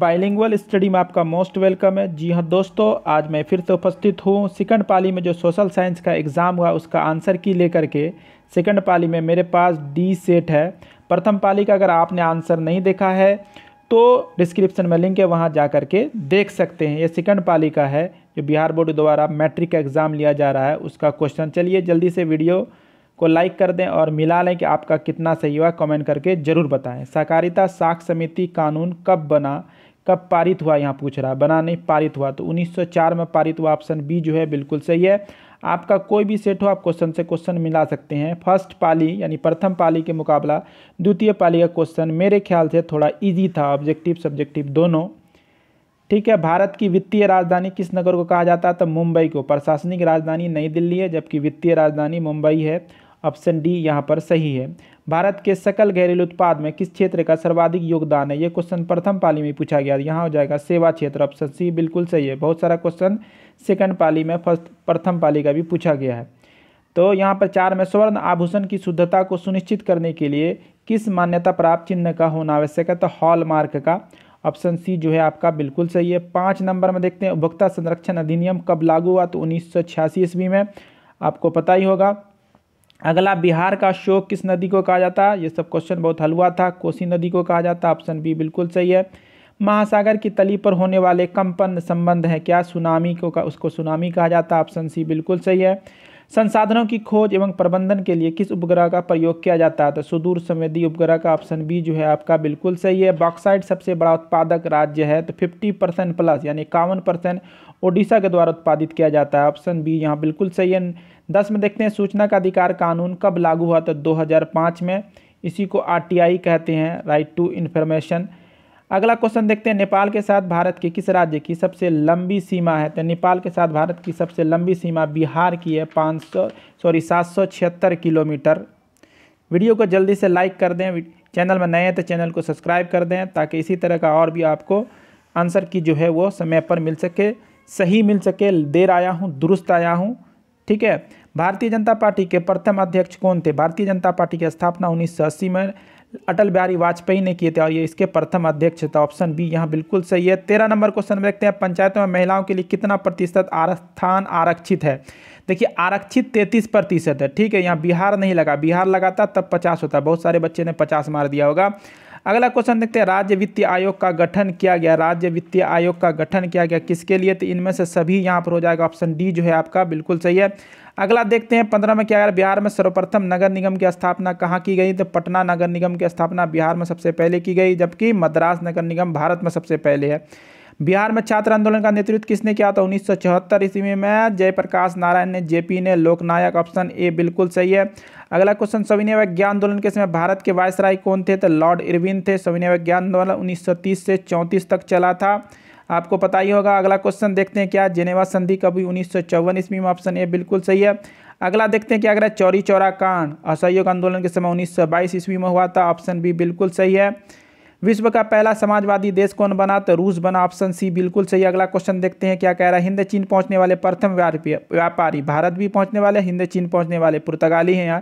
bilingual study में आपका most welcome है जी हाँ दोस्तों आज मैं फिर से उपस्थित हूँ सेकंड पाली में जो सोशल साइंस का एग्ज़ाम हुआ उसका आंसर की लेकर के सेकंड पाली में मेरे पास डी सेट है प्रथम पाली का अगर आपने आंसर नहीं देखा है तो डिस्क्रिप्शन में लिंक है वहाँ जा कर के देख सकते हैं ये सेकंड पाली का है जो बिहार बोर्ड द्वारा मैट्रिक का एग्ज़ाम लिया जा रहा है उसका क्वेश्चन चलिए जल्दी से वीडियो को लाइक कर दें और मिला लें कि आपका कितना सही हुआ कमेंट करके ज़रूर बताएं सहकारिता साख समिति कानून कब बना कब पारित हुआ यहाँ पूछ रहा है बना नहीं पारित हुआ तो 1904 में पारित हुआ ऑप्शन बी जो है बिल्कुल सही है आपका कोई भी सेट हो आप क्वेश्चन से क्वेश्चन मिला सकते हैं फर्स्ट पाली यानी प्रथम पाली के मुकाबला द्वितीय पाली का क्वेश्चन मेरे ख्याल से थोड़ा ईजी था ऑब्जेक्टिव सब्जेक्टिव दोनों ठीक है भारत की वित्तीय राजधानी किस नगर को कहा जाता है तो मुंबई को प्रशासनिक राजधानी नई दिल्ली है जबकि वित्तीय राजधानी मुंबई है ऑप्शन डी यहाँ पर सही है भारत के सकल घरेलू उत्पाद में किस क्षेत्र का सर्वाधिक योगदान है ये क्वेश्चन प्रथम पाली में पूछा गया यहाँ हो जाएगा सेवा क्षेत्र ऑप्शन सी बिल्कुल सही है बहुत सारा क्वेश्चन सेकंड पाली में फर्स्ट प्रथम पाली का भी पूछा गया है तो यहाँ पर चार में स्वर्ण आभूषण की शुद्धता को सुनिश्चित करने के लिए किस मान्यता प्राप्त चिन्ह का होना आवश्यक है तो हॉलमार्क का ऑप्शन सी जो है आपका बिल्कुल सही है पाँच नंबर में देखते हैं उपभोक्ता संरक्षण अधिनियम कब लागू हुआ तो उन्नीस सौ ईस्वी में आपको पता ही होगा अगला बिहार का शोक किस नदी को कहा जाता है ये सब क्वेश्चन बहुत हलवा था कोसी नदी को कहा जाता है ऑप्शन बी बिल्कुल सही है महासागर की तली पर होने वाले कंपन संबंध है क्या सुनामी को का उसको सुनामी कहा जाता है ऑप्शन सी बिल्कुल सही है संसाधनों की खोज एवं प्रबंधन के लिए किस उपग्रह का प्रयोग किया जाता है तो सुदूर संवेदी उपग्रह का ऑप्शन बी जो है आपका बिल्कुल सही है बॉक्साइड सबसे बड़ा उत्पादक राज्य है तो फिफ्टी परसेंट प्लस यानी इक्यावन परसेंट ओडिशा के द्वारा उत्पादित किया जाता है ऑप्शन बी यहाँ बिल्कुल सही है दस में देखते हैं सूचना का अधिकार कानून कब लागू हुआ तो दो में इसी को आर कहते हैं राइट टू इन्फॉर्मेशन अगला क्वेश्चन देखते हैं नेपाल के साथ भारत की किस राज्य की सबसे लंबी सीमा है तो नेपाल के साथ भारत की सबसे लंबी सीमा बिहार की है पाँच सौ सॉरी सात सौ छिहत्तर किलोमीटर वीडियो को जल्दी से लाइक कर दें चैनल में नए हैं तो चैनल को सब्सक्राइब कर दें ताकि इसी तरह का और भी आपको आंसर की जो है वो समय पर मिल सके सही मिल सके देर आया हूँ दुरुस्त आया हूँ ठीक है भारतीय जनता पार्टी के प्रथम अध्यक्ष कौन थे भारतीय जनता पार्टी की स्थापना उन्नीस में अटल बिहारी वाजपेयी ने किए थे और ये इसके प्रथम अध्यक्ष था तो ऑप्शन बी यहाँ बिल्कुल सही है तेरह नंबर क्वेश्चन में देखते हैं पंचायतों में महिलाओं के लिए कितना प्रतिशत स्थान आरक्षित है देखिए आरक्षित तैंतीस प्रतिशत है ठीक है यहाँ बिहार नहीं लगा बिहार लगाता तब पचास होता बहुत सारे बच्चे ने पचास मार दिया होगा अगला क्वेश्चन देखते हैं राज्य वित्तीय आयोग का गठन किया गया राज्य वित्तीय आयोग का गठन किया गया किसके लिए तो इनमें से सभी यहाँ पर हो जाएगा ऑप्शन डी जो है आपका बिल्कुल सही है अगला देखते हैं पंद्रह में क्या है बिहार में सर्वप्रथम नगर निगम की स्थापना कहाँ की गई तो पटना नगर निगम की स्थापना बिहार में सबसे पहले की गई जबकि मद्रास नगर निगम भारत में सबसे पहले है बिहार में छात्र आंदोलन का नेतृत्व किसने किया था उन्नीस सौ ईस्वी में जयप्रकाश नारायण ने जेपी ने लोकनायक ऑप्शन ए बिल्कुल सही है अगला क्वेश्चन सविनय विज्ञान आंदोलन के समय भारत के वायसराय कौन थे तो लॉर्ड इरविन थे सविनय विज्ञान आंदोलन उन्नीस से चौंतीस तक चला था आपको पता ही होगा अगला क्वेश्चन देखते हैं क्या जेनेवा संधि कभी उन्नीस सौ ईस्वी में ऑप्शन ए बिल्कुल सही है अगला देखते हैं क्या अगर चौरी चौरा कांड असहयोग आंदोलन के समय बाईस ईस्वी में हुआ था ऑप्शन बी बिल्कुल सही है विश्व का पहला समाजवादी देश कौन बना तो रूस बना ऑप्शन सी बिल्कुल सही अगला क्वेश्चन देखते हैं क्या कह रहा है हिंद चीन पहुंचने वाले प्रथम व्यापारी भारत भी पहुंचने वाले हिंद चीन पहुंचने वाले पुर्तगाली हैं यहाँ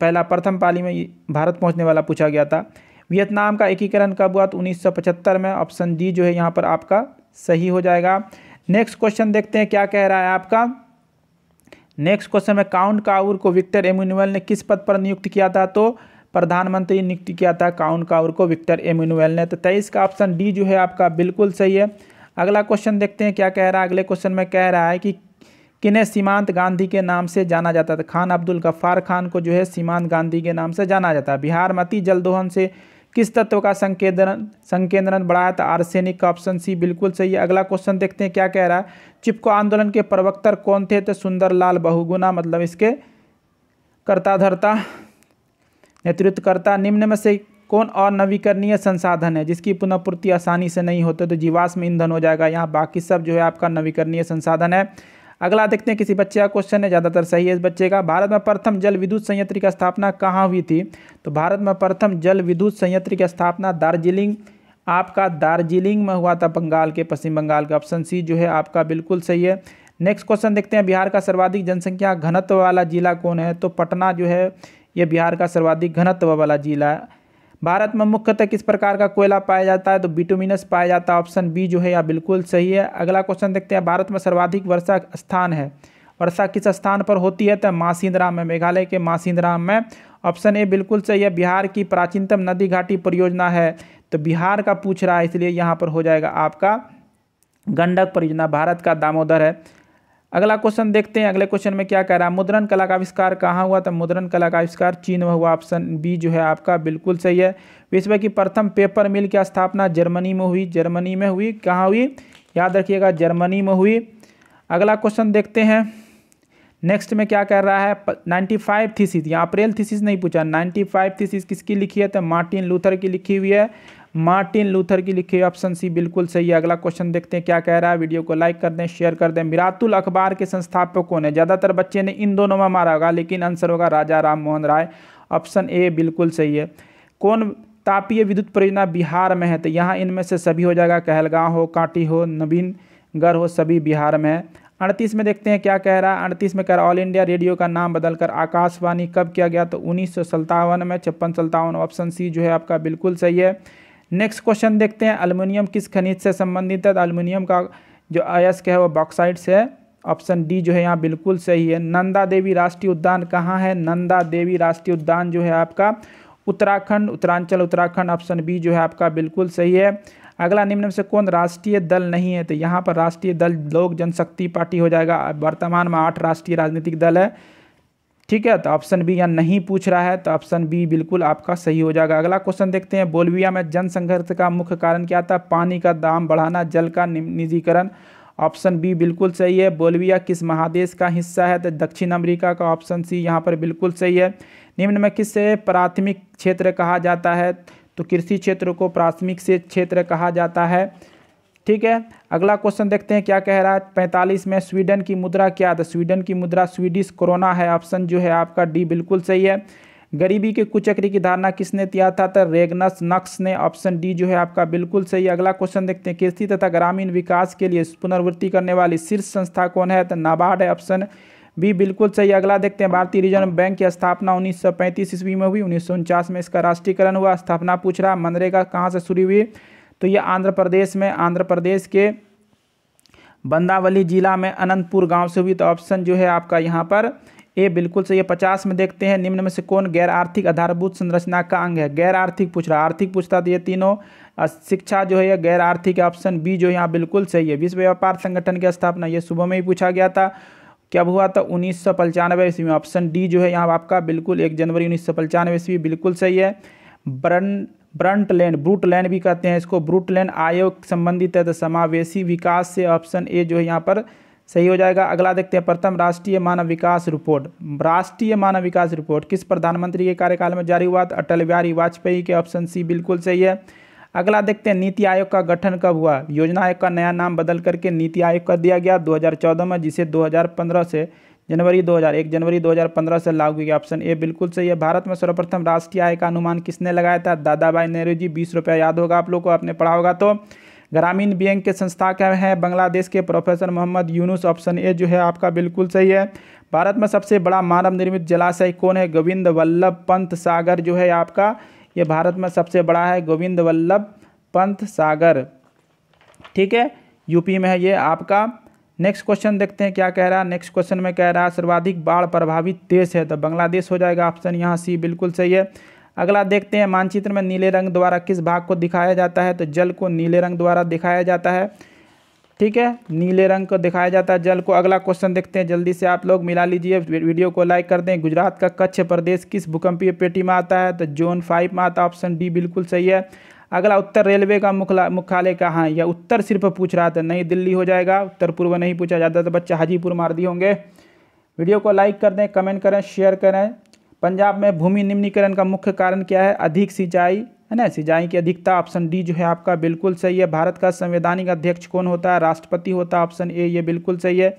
पहला प्रथम पाली में भारत पहुंचने वाला पूछा गया था वियतनाम का एकीकरण कब हुआ तो 1975 में ऑप्शन डी जो है यहाँ पर आपका सही हो जाएगा नेक्स्ट क्वेश्चन देखते हैं क्या कह रहा है आपका नेक्स्ट क्वेश्चन में काउंट काउर को विक्टर एम्यूनुअल ने किस पद पर नियुक्त किया था तो प्रधानमंत्री नियुक्त किया था काउन काउर को विक्टर एम्यूनुएल ने तो तेईस का ऑप्शन डी जो है आपका बिल्कुल सही है अगला क्वेश्चन देखते हैं क्या कह रहा है अगले क्वेश्चन में कह रहा है कि किन्हें सीमांत गांधी के नाम से जाना जाता था खान अब्दुल गफ्फार खान को जो है सीमांत गांधी के नाम से जाना जाता है बिहार मती जलदोहन से किस तत्व का संकेंद्रण संकेंद्रण बढ़ाया था आर्सेनिक का ऑप्शन सी बिल्कुल सही है अगला क्वेश्चन देखते हैं क्या कह रहा है चिपको आंदोलन के प्रवक्ता कौन थे तो सुंदरलाल बहुगुना मतलब इसके कर्ता नेतृत्व करता निम्न में से कौन और नवीकरणीय संसाधन है जिसकी पुनःपूर्ति आसानी से नहीं होते तो जीवाश्म ईंधन हो जाएगा यहाँ बाकी सब जो है आपका नवीकरणीय संसाधन है अगला देखते हैं किसी बच्चे का क्वेश्चन है ज़्यादातर सही है इस बच्चे का भारत में प्रथम जल विद्युत संयंत्र की स्थापना कहाँ हुई थी तो भारत में प्रथम जल विद्युत संयंत्र की स्थापना दार्जिलिंग आपका दार्जिलिंग में हुआ था बंगाल के पश्चिम बंगाल का ऑप्शन सी जो है आपका बिल्कुल सही है नेक्स्ट क्वेश्चन देखते हैं बिहार का सर्वाधिक जनसंख्या घनत्व वाला जिला कौन है तो पटना जो है यह बिहार का सर्वाधिक घनत्व वाला जिला है भारत में मुख्यतः किस प्रकार का कोयला पाया जाता है तो बिटोमिनस पाया जाता है ऑप्शन बी जो है यह बिल्कुल सही है अगला क्वेश्चन देखते हैं भारत में सर्वाधिक वर्षा स्थान है वर्षा किस स्थान पर होती है तो मासिंदराम में मेघालय के मासिंदराम में ऑप्शन ए बिल्कुल सही है बिहार की प्राचीनतम नदी घाटी परियोजना है तो बिहार का पूछ रहा है इसलिए यहाँ पर हो जाएगा आपका गंडक परियोजना भारत का दामोदर है अगला क्वेश्चन देखते हैं अगले क्वेश्चन में क्या कह रहा है मुद्रण कला का आविष्कार कहाँ हुआ तो मुद्रण कला का आविष्कार चीन में हुआ ऑप्शन बी जो है आपका बिल्कुल सही है विश्व की प्रथम पेपर मिल की स्थापना जर्मनी में हुई जर्मनी में हुई कहाँ हुई याद रखिएगा जर्मनी में हुई अगला क्वेश्चन देखते हैं नेक्स्ट में क्या कह रहा है नाइन्टी फाइव थीसिस यहाँ अप्रैल थीसिस नहीं पूछा नाइन्टी फाइव थीसिस किसकी लिखी है तो मार्टिन लूथर की लिखी हुई है मार्टिन लूथर की लिखी ऑप्शन सी बिल्कुल सही है अगला क्वेश्चन देखते हैं क्या कह रहा है वीडियो को लाइक कर दें शेयर कर दें मिरातुल अखबार के संस्थापक कौन है ज़्यादातर बच्चे ने इन दोनों में मारा होगा लेकिन आंसर होगा राजा राम मोहन राय ऑप्शन ए बिल्कुल सही है कौन तापीय विद्युत परियोजना बिहार में है तो यहाँ इनमें से सभी हो जाएगा कहलगांव हो कांटी हो नवीनगढ़ हो सभी बिहार में है अड़तीस में देखते हैं क्या कह रहा है अड़तीस में कह रहा ऑल इंडिया रेडियो का नाम बदलकर आकाशवाणी कब किया गया तो उन्नीस में छप्पन सत्तावन ऑप्शन सी जो है आपका बिल्कुल सही है नेक्स्ट क्वेश्चन देखते हैं अल्मोनियम किस खनिज से संबंधित है अल्मोनियम का जो अयस्क है वो बॉक्साइड से है ऑप्शन डी जो है यहाँ बिल्कुल सही है नंदा देवी राष्ट्रीय उद्यान कहाँ है नंदा देवी राष्ट्रीय उद्यान जो है आपका उत्तराखंड उत्तरांचल उत्तराखंड ऑप्शन बी जो है आपका बिल्कुल सही है अगला निम्न में से कौन राष्ट्रीय दल नहीं है तो यहाँ पर राष्ट्रीय दल लोक जनशक्ति पार्टी हो जाएगा वर्तमान में आठ राष्ट्रीय राजनीतिक दल है ठीक है तो ऑप्शन बी यहाँ नहीं पूछ रहा है तो ऑप्शन बी बिल्कुल आपका सही हो जाएगा अगला क्वेश्चन देखते हैं बोलविया में जनसंघर्ष का मुख्य कारण क्या था पानी का दाम बढ़ाना जल का निजीकरण ऑप्शन बी बिल्कुल सही है बोलविया किस महादेश का हिस्सा है तो दक्षिण अमरीका का ऑप्शन सी यहाँ पर बिल्कुल सही है निम्न में किस प्राथमिक क्षेत्र कहा जाता है तो कृषि क्षेत्र को प्राथमिक से क्षेत्र कहा जाता है ठीक है अगला क्वेश्चन देखते हैं क्या कह रहा है पैंतालीस में स्वीडन की मुद्रा क्या था स्वीडन की मुद्रा स्वीडिश कोरोना है ऑप्शन जो है आपका डी बिल्कुल सही है गरीबी के कुचक्री की धारणा किसने दिया था तो रेगनस नक्स ने ऑप्शन डी जो है आपका बिल्कुल सही अगला क्वेश्चन देखते हैं कृषि तथा ग्रामीण विकास के लिए पुनर्वृत्ति करने वाली शीर्ष संस्था कौन है तो नाबार्ड है ऑप्शन बी बिल्कुल सही अगला देखते हैं भारतीय रिजर्व बैंक की स्थापना उन्नीस सौ ईस्वी में हुई उन्नीस में इसका राष्ट्रीयकरण हुआ स्थापना पूछ रहा मनरेगा कहाँ से शुरू हुई तो ये आंध्र प्रदेश में आंध्र प्रदेश के बंदावली जिला में अनंतपुर गांव से हुई तो ऑप्शन जो है आपका यहाँ पर ए बिल्कुल सही है पचास में देखते हैं निम्न में से कौन गैर आर्थिक आधारभूत संरचना का अंग है गैर आर्थिक पूछ रहा आर्थिक पूछता तो ये तीनों शिक्षा जो है गैर आर्थिक ऑप्शन बी जो यहाँ बिल्कुल सही है विश्व व्यापार संगठन की स्थापना ये सुबह में ही पूछा गया था कब हुआ था उन्नीस सौ पंचानवे ईस्वी में ऑप्शन डी जो है यहाँ आपका बिल्कुल एक जनवरी उन्नीस सौ पंचानवे ईस्वी बिल्कुल सही है ब्रन ब्रंट लैंड ब्रूट लैंड भी कहते हैं इसको ब्रूट लैंड आयोग संबंधित है तो समावेशी विकास से ऑप्शन ए जो है यहाँ पर सही हो जाएगा अगला देखते हैं प्रथम राष्ट्रीय मानव विकास रिपोर्ट राष्ट्रीय मानव विकास रिपोर्ट किस प्रधानमंत्री के कार्यकाल में जारी हुआ था अटल बिहारी वाजपेयी के ऑप्शन सी बिल्कुल सही है अगला देखते हैं नीति आयोग का गठन कब हुआ योजना आयोग का नया नाम बदल करके नीति आयोग कर दिया गया 2014 में जिसे 2015 से जनवरी 2001 जनवरी 2015 से लागू किया ऑप्शन ए बिल्कुल सही है भारत में सर्वप्रथम राष्ट्रीय आय का अनुमान किसने लगाया था भाई नेहरू जी बीस रुपया याद होगा आप लोग को आपने पढ़ा होगा तो ग्रामीण बैंक के संस्थाक हैं बांग्लादेश के professor Mohammad Yunus option A जो है आपका बिल्कुल सही है भारत में सबसे बड़ा मानव निर्मित जलाशय कौन है गोविंद वल्लभ पंत सागर जो है आपका ये भारत में सबसे बड़ा है गोविंद वल्लभ पंत सागर ठीक है यूपी में है ये आपका नेक्स्ट क्वेश्चन देखते हैं क्या कह रहा है नेक्स्ट क्वेश्चन में कह रहा है सर्वाधिक बाढ़ प्रभावित देश है तो बांग्लादेश हो जाएगा ऑप्शन यहाँ सी बिल्कुल सही है अगला देखते हैं मानचित्र में नीले रंग द्वारा किस भाग को दिखाया जाता है तो जल को नीले रंग द्वारा दिखाया जाता है ठीक है नीले रंग को दिखाया जाता है जल को अगला क्वेश्चन देखते हैं जल्दी से आप लोग मिला लीजिए वीडियो को लाइक कर दें गुजरात का कच्छ प्रदेश किस भूकंपीय पेटी में आता है तो जोन फाइव में आता ऑप्शन डी बिल्कुल सही है अगला उत्तर रेलवे का मुख्यालय कहाँ है या उत्तर सिर्फ पूछ रहा था नहीं दिल्ली हो जाएगा उत्तर पूर्व नहीं पूछा जाता तो बच्चे हाजीपुर मार दिए होंगे वीडियो को लाइक कर दें कमेंट करें शेयर करें पंजाब में भूमि निम्नीकरण का मुख्य कारण क्या है अधिक सिंचाई है ना सिंचाई की अधिकता ऑप्शन डी जो है आपका बिल्कुल सही है भारत का संवैधानिक अध्यक्ष कौन होता है राष्ट्रपति होता है ऑप्शन ए ये बिल्कुल सही है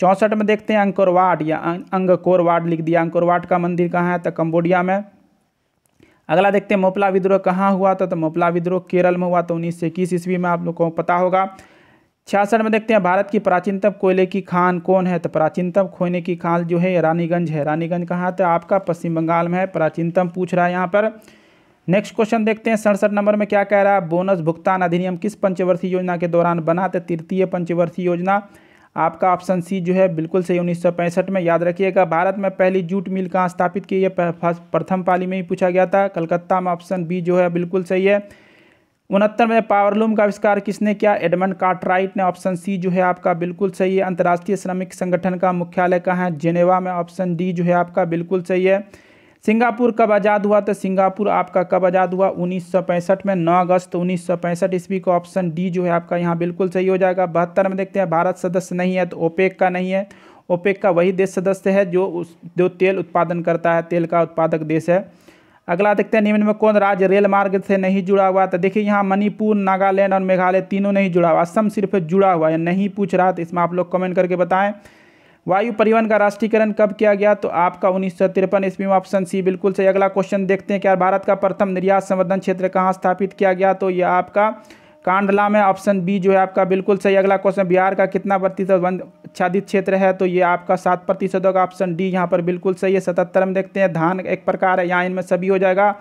चौंसठ में देखते हैं अंकोरवाड या अंगकोरवाड लिख दिया अंकोरवाड का मंदिर कहाँ है तो कम्बोडिया में अगला देखते हैं मोपला विद्रोह कहाँ हुआ था तो मोपला विद्रोह केरल में हुआ तो उन्नीस सौ इक्कीस ईस्वी में आप लोग को पता होगा छियासठ में देखते हैं भारत की प्राचीनतम कोयले की खान कौन है तो प्राचीनतम खोने की खान जो है रानीगंज है रानीगंज कहाँ था आपका पश्चिम बंगाल में है प्राचीनतम पूछ रहा है यहाँ पर नेक्स्ट क्वेश्चन देखते हैं सड़सठ नंबर में क्या कह रहा है बोनस भुगतान अधिनियम किस पंचवर्षीय योजना के दौरान बना था तृतीय पंचवर्षीय योजना आपका ऑप्शन सी जो है बिल्कुल सही उन्नीस में याद रखिएगा भारत में पहली जूट मिल कहाँ स्थापित की है प्रथम पाली में ही पूछा गया था कलकत्ता में ऑप्शन बी जो है बिल्कुल सही है उनहत्तर में पावरलूम का आविष्कार किसने किया एडमंड कार्टराइट ने ऑप्शन सी जो है आपका बिल्कुल सही है अंतर्राष्ट्रीय श्रमिक संगठन का मुख्यालय कहाँ है जेनेवा में ऑप्शन डी जो है आपका बिल्कुल सही है सिंगापुर कब आज़ाद हुआ तो सिंगापुर आपका कब आज़ाद हुआ 1965 में 9 अगस्त 1965 ईस्वी को ऑप्शन डी जो है आपका यहाँ बिल्कुल सही हो जाएगा बहत्तर में देखते हैं भारत सदस्य नहीं है तो ओपेक का नहीं है ओपेक का वही देश सदस्य है जो उस जो तेल उत्पादन करता है तेल का उत्पादक देश है अगला देखते हैं निम्न में कौन राज्य रेल मार्ग से नहीं जुड़ा हुआ तो देखिए यहाँ मणिपुर नागालैंड और मेघालय तीनों नहीं जुड़ा हुआ असम सिर्फ जुड़ा हुआ है नहीं पूछ रहा तो इसमें आप लोग कमेंट करके बताएं वायु परिवहन का राष्ट्रीयकरण कब किया गया तो आपका उन्नीस सौ तिरपन ईस्वी में ऑप्शन सी बिल्कुल सही अगला क्वेश्चन देखते हैं कि भारत का प्रथम निर्यात संवर्धन क्षेत्र कहाँ स्थापित किया गया तो यह आपका कांडला में ऑप्शन बी जो है आपका बिल्कुल सही अगला क्वेश्चन बिहार का कितना प्रतिशत वन आच्छादित क्षेत्र है तो ये आपका सात प्रतिशत होगा ऑप्शन डी यहाँ पर बिल्कुल सही है सतहत्तर में देखते हैं धान एक प्रकार है यहाँ इनमें सभी हो जाएगा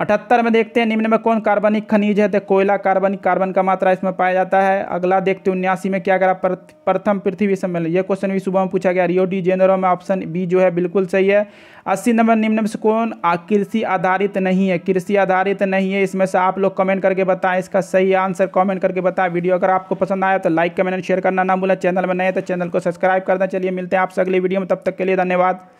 अठहत्तर में देखते हैं निम्न में कौन कार्बनिक खनिज है तो कोयला कार्बनिक कार्बन का मात्रा इसमें पाया जाता है अगला देखते हैं उन्यासी में क्या करा प्रथम पृथ्वी सम्मेलन यह क्वेश्चन भी सुबह में पूछा गया रियो डी जेनरो में ऑप्शन बी जो है बिल्कुल सही है अस्सी नंबर निम्न में से कौन कृषि आधारित नहीं है कृषि आधारित नहीं है इसमें से आप लोग कमेंट करके बताएं इसका सही आंसर कमेंट करके बताएं वीडियो अगर आपको पसंद आया तो लाइक कमेंट एंड शेयर करना ना भूलें चैनल में नए तो चैनल को सब्सक्राइब करना चलिए मिलते हैं आपसे अगली वीडियो में तब तक के लिए धन्यवाद